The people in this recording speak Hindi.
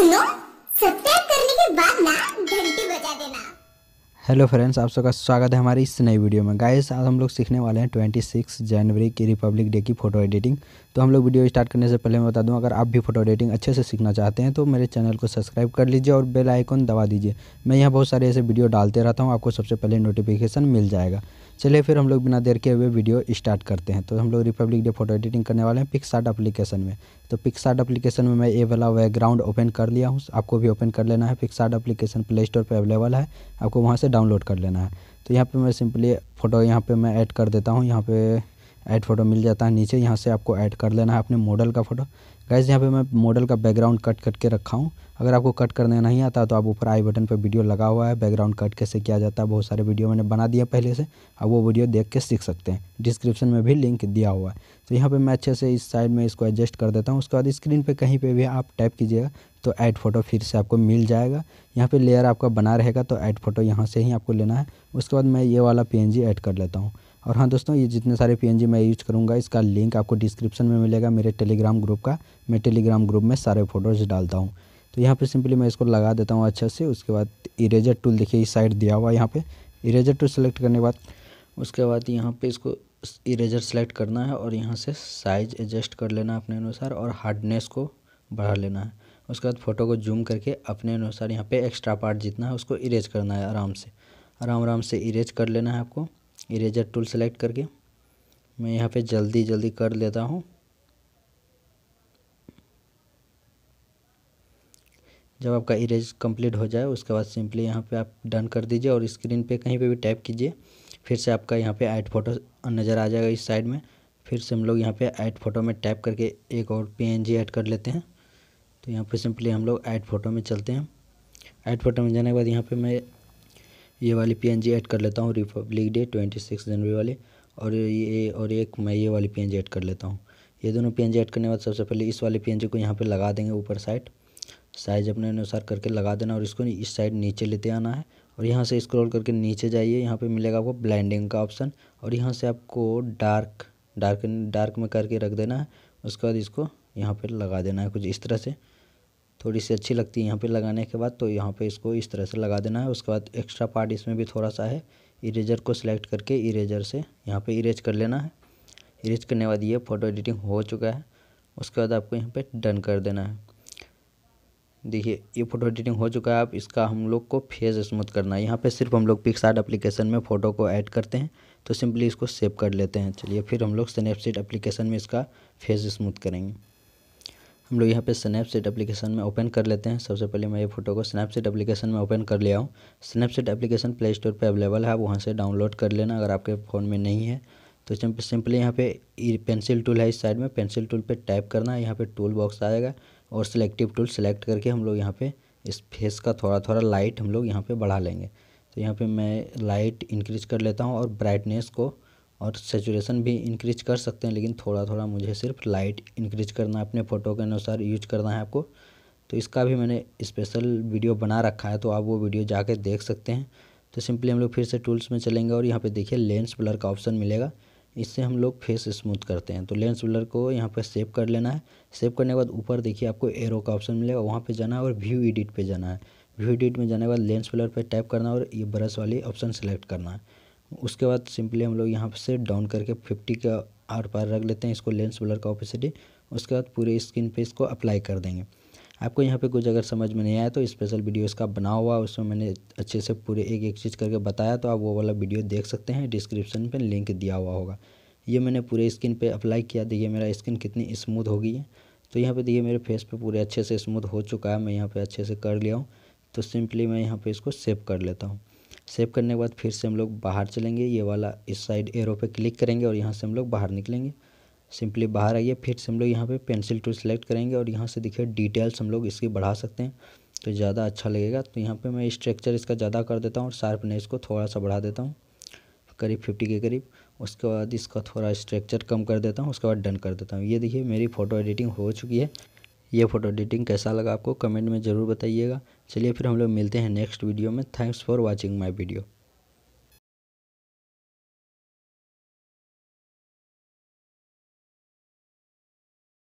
सुनो सब्सक्राइब करने के बाद ना घंटी बजा देना हेलो फ्रेंड्स आप सबका स्वागत है हमारी इस नई वीडियो में गाइस आज हम लोग सीखने वाले हैं 26 जनवरी की रिपब्लिक डे की फ़ोटो एडिटिंग तो हम लोग वीडियो स्टार्ट करने से पहले मैं बता दूं अगर आप भी फ़ोटो एडिटिंग अच्छे से सीखना चाहते हैं तो मेरे चैनल को सब्सक्राइब कर लीजिए और बेल आइकन दबा दीजिए मैं यहाँ बहुत सारे ऐसे वीडियो डालते रहता हूँ आपको सबसे पहले नोटिफिकेशन मिल जाएगा चलिए फिर हम लोग बिना देर के हुए वीडियो स्टार्ट करते हैं तो हम लोग रिपब्लिक डे फोटो एडिटिंग करने वाले हैं पिक्सार्ट एप्लीकेशन में तो पिक्सार्ट एप्लीकेशन में मैं ये वाला बैकग्राउंड ओपन कर लिया हूँ आपको भी ओपन कर लेना है पिक्सार्ट एप्लीकेशन प्ले स्टोर पर अवेलेबल है आपको वहाँ से डाउनलोड कर लेना है तो यहाँ पर मैं सिंपली फ़ोटो यहाँ पर मैं ऐड कर देता हूँ यहाँ पर ऐड फ़ोटो मिल जाता है नीचे यहाँ से आपको ऐड कर लेना है अपने मॉडल का फ़ोटो गाइज यहाँ पे मैं मॉडल का बैकग्राउंड कट करके रखा हूँ अगर आपको कट करने नहीं आता तो आप ऊपर आई बटन पर वीडियो लगा हुआ है बैकग्राउंड कट कैसे किया जाता है बहुत सारे वीडियो मैंने बना दिया पहले से अब वो वीडियो देख के सीख सकते हैं डिस्क्रिप्शन में भी लिंक दिया हुआ है तो यहाँ पर मैं अच्छे से इस साइड में इसको एडजस्ट कर देता हूँ उसके बाद स्क्रीन पर कहीं पर भी आप टाइप कीजिएगा तो ऐड फोटो फिर से आपको मिल जाएगा यहाँ पर लेयर आपका बना रहेगा तो ऐड फोटो यहाँ से ही आपको लेना है उसके बाद मैं ये वाला पी ऐड कर लेता हूँ और हाँ दोस्तों ये जितने सारे पी मैं यूज़ करूँगा इसका लिंक आपको डिस्क्रिप्शन में मिलेगा मेरे टेलीग्राम ग्रुप का मैं टेलीग्राम ग्रुप में सारे फोटोज़ डालता हूँ तो यहाँ पर सिंपली मैं इसको लगा देता हूँ अच्छे से उसके बाद इरेजर टूल देखिए इस साइड दिया हुआ है यहाँ पर इरेजर टूल सेलेक्ट करने के बाद उसके बाद यहाँ पे इसको इरेजर सेलेक्ट करना है और यहाँ से साइज एडजस्ट कर लेना अपने अनुसार और हार्डनेस को बढ़ा लेना है उसके बाद फ़ोटो को जूम करके अपने अनुसार यहाँ पे एक्स्ट्रा पार्ट जितना है उसको इरेज करना है आराम से आराम आराम से इरेज कर लेना है आपको इरेजर टूल सेलेक्ट करके मैं यहाँ पे जल्दी जल्दी कर लेता हूँ जब आपका इरेज कंप्लीट हो जाए उसके बाद सिंपली यहाँ पे आप डन कर दीजिए और स्क्रीन पे कहीं पे भी टाइप कीजिए फिर से आपका यहाँ पे ऐड फोटो नज़र आ जाएगा इस साइड में फिर से हम लोग यहाँ पे ऐड फोटो में टाइप करके एक और पीएनजी ऐड कर लेते हैं तो यहाँ पे सिंपली हम लोग ऐड फोटो में चलते हैं ऐड फोटो में जाने के बाद यहाँ पर मैं ये वाली पीएनजी ऐड कर लेता हूँ republic day twenty six January वाले और ये और एक मैं ये वाली पीएनजी ऐड कर लेता हूँ ये दोनों पीएनजी ऐड करने के बाद सबसे पहले इस वाले पीएनजी को यहाँ पे लगा देंगे ऊपर साइड साइज अपने अनुसार करके लगा देना और इसको इस साइड नीचे लेते आना है और यहाँ से स्क्रॉल करके नीचे जाइए यहाँ पे मिलेगा आपको ब्लाइंडिंग का ऑप्शन और यहाँ से आपको डार्क डार्क डार्क में करके रख देना है उसके बाद इसको यहाँ पे लगा देना है कुछ इस तरह से थोड़ी सी अच्छी लगती है यहाँ पे लगाने के बाद तो यहाँ पे इसको इस तरह से लगा देना है उसके बाद एक्स्ट्रा पार्ट इसमें भी थोड़ा सा है इरेजर को सिलेक्ट करके इरेजर से यहाँ पे इरेज कर लेना है इरेज करने के बाद ये फ़ोटो एडिटिंग हो चुका है उसके बाद आपको यहाँ पे डन कर देना है देखिए ये फ़ोटो एडिटिंग हो चुका है अब इसका हम लोग को फेस स्मूथ करना है यहाँ पर सिर्फ हम लोग पिक्सार्ट एप्लीकेशन में फ़ोटो को ऐड करते हैं तो सिंपली इसको सेव कर लेते हैं चलिए फिर हम लोग स्नैपसीड एप्लीकेशन में इसका फेस स्मूथ करेंगे हम लोग यहाँ पे स्नैपसीट एप्लीकेशन में ओपन कर लेते हैं सबसे पहले मैं ये फोटो को स्नैपसीट एप्लीकेशन में ओपन कर लिया हूँ स्नैपसीट एप्लीकेशन प्ले स्टोर पर अवेलेबल है आप वहाँ से डाउनलोड कर लेना अगर आपके फ़ोन में नहीं है तो सिंपली यहाँ पे पेंसिल टूल है इस साइड में पेंसिल टूल पे टाइप करना है यहाँ पे टूल बॉक्स आएगा और सिलेक्टिव टूल सेलेक्ट करके हम लोग यहाँ पे इस फेस का थोड़ा थोड़ा लाइट हम लोग यहाँ पे बढ़ा लेंगे तो यहाँ पे मैं लाइट इंक्रीज कर लेता हूँ और ब्राइटनेस को और सेचुरेशन भी इंक्रीज कर सकते हैं लेकिन थोड़ा थोड़ा मुझे सिर्फ लाइट इंक्रीज करना है अपने फ़ोटो के अनुसार यूज करना है आपको तो इसका भी मैंने स्पेशल वीडियो बना रखा है तो आप वो वीडियो जाके देख सकते हैं तो सिंपली हम लोग फिर से टूल्स में चलेंगे और यहाँ पे देखिए लेंस ब्लर का ऑप्शन मिलेगा इससे हम लोग फेस स्मूथ करते हैं तो लेंस ब्लर को यहाँ पर सेव कर लेना है सेव करने के बाद ऊपर देखिए आपको एरो का ऑप्शन मिलेगा वहाँ पर जाना है और व्यू एडिट पर जाना है व्यू एडिट में जाने के बाद लेंस ब्लर पर टाइप करना है और ये ब्रश वाली ऑप्शन सेलेक्ट करना है उसके बाद सिंपली हम लोग यहाँ से डाउन करके फिफ्टी का आर पार रख लेते हैं इसको लेंस ब्लर का ऑपिसिटी उसके बाद पूरे स्किन पे इसको अप्लाई कर देंगे आपको यहाँ पे कुछ अगर समझ में नहीं आया तो स्पेशल वीडियो इसका बना हुआ उसमें मैंने अच्छे से पूरे एक एक चीज़ करके बताया तो आप वो वाला वीडियो देख सकते हैं डिस्क्रिप्शन पे लिंक दिया हुआ होगा ये मैंने पूरे स्किन पे अप्लाई किया देखिए मेरा स्किन कितनी स्मूथ हो गई है तो यहाँ पर देखिए मेरे फेस पर पूरे अच्छे से स्मूथ हो चुका है मैं यहाँ पर अच्छे से कर लिया हूँ तो सिंपली मैं यहाँ पर इसको सेव कर लेता हूँ सेव करने के बाद फिर से हम लोग बाहर चलेंगे ये वाला इस साइड एरो पे क्लिक करेंगे और यहाँ से हम लोग बाहर निकलेंगे सिंपली बाहर आइए फिर से हम लोग यहाँ पे पेंसिल टूल सेलेक्ट करेंगे और यहाँ से देखिए डिटेल्स हम लोग इसकी बढ़ा सकते हैं तो ज़्यादा अच्छा लगेगा तो यहाँ पे मैं स्ट्रक्चर इसका ज़्यादा कर देता हूँ और शार्पनेस को थोड़ा सा बढ़ा देता हूँ करीब फिफ्टी के करीब उसके बाद इसका थोड़ा स्ट्रक्चर कम कर देता हूँ उसके बाद डन कर देता हूँ ये देखिए मेरी फ़ोटो एडिटिंग हो चुकी है ये फ़ोटो एडिटिंग कैसा लगा आपको कमेंट में ज़रूर बताइएगा चलिए फिर हम लोग मिलते हैं नेक्स्ट वीडियो में thanks for watching my video